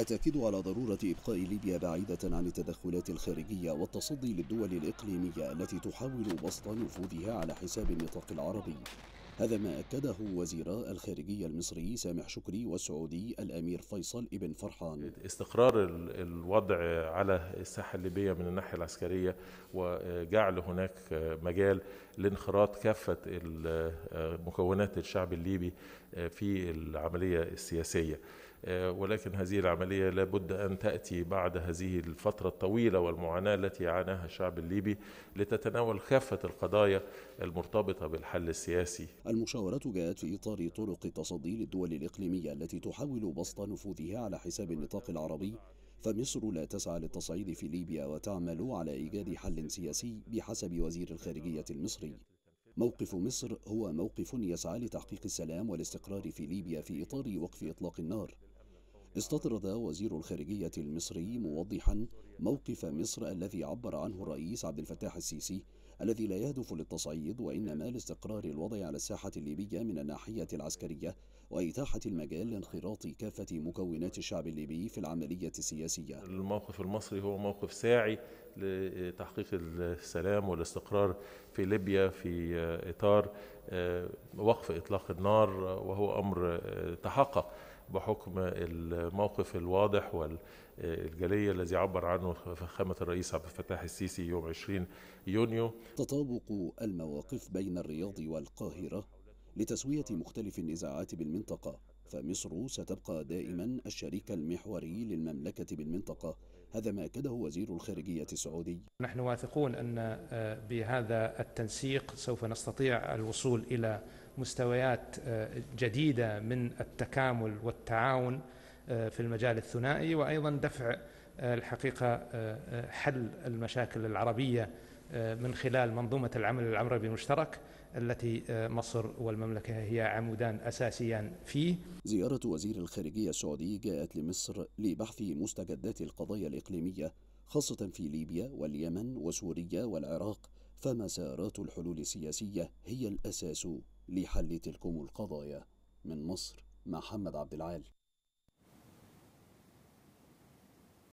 التأكيد على ضرورة إبقاء ليبيا بعيدة عن التدخلات الخارجية والتصدي للدول الإقليمية التي تحاول بسط نفوذها على حساب النطاق العربي هذا ما أكده وزيرا الخارجية المصري سامح شكري والسعودي الأمير فيصل ابن فرحان استقرار الوضع على الساحة الليبية من الناحية العسكرية وجعل هناك مجال لانخراط كافة مكونات الشعب الليبي في العملية السياسية ولكن هذه العملية لابد أن تأتي بعد هذه الفترة الطويلة والمعاناة التي عاناها الشعب الليبي لتتناول كافة القضايا المرتبطة بالحل السياسي المشاورة جاءت في إطار طرق التصدي للدول الإقليمية التي تحاول بسط نفوذها على حساب النطاق العربي فمصر لا تسعى للتصعيد في ليبيا وتعمل على إيجاد حل سياسي بحسب وزير الخارجية المصري موقف مصر هو موقف يسعى لتحقيق السلام والاستقرار في ليبيا في إطار وقف إطلاق النار استطرد وزير الخارجية المصري موضحا موقف مصر الذي عبر عنه الرئيس عبد الفتاح السيسي الذي لا يهدف للتصعيد وإنما لاستقرار الوضع على الساحة الليبية من الناحية العسكرية وإتاحة المجال لانخراط كافة مكونات الشعب الليبي في العملية السياسية الموقف المصري هو موقف ساعي لتحقيق السلام والاستقرار في ليبيا في إطار آه، وقف إطلاق النار آه، وهو أمر آه، تحقق بحكم الموقف الواضح والجلي الذي عبر عنه فخامة الرئيس عبد الفتاح السيسي يوم 20 يونيو تطابق المواقف بين الرياض والقاهرة لتسوية مختلف النزاعات بالمنطقة فمصر ستبقى دائما الشريك المحوري للمملكة بالمنطقة هذا ما أكده وزير الخارجية السعودي نحن واثقون أن آه، بهذا التنسيق سوف نستطيع الوصول إلى مستويات آه، جديدة من التكامل والتعاون آه، في المجال الثنائي وأيضا دفع الحقيقة حل المشاكل العربية آه، من خلال منظومة العمل العربي المشترك التي آه، مصر والمملكة هي عمودان أساسيان فيه زيارة وزير الخارجية السعودي جاءت لمصر لبحث مستجدات القضايا الإقليمية خاصة في ليبيا واليمن وسوريا والعراق فمسارات الحلول السياسية هي الأساس لحل تلكم القضايا من مصر محمد عبد العال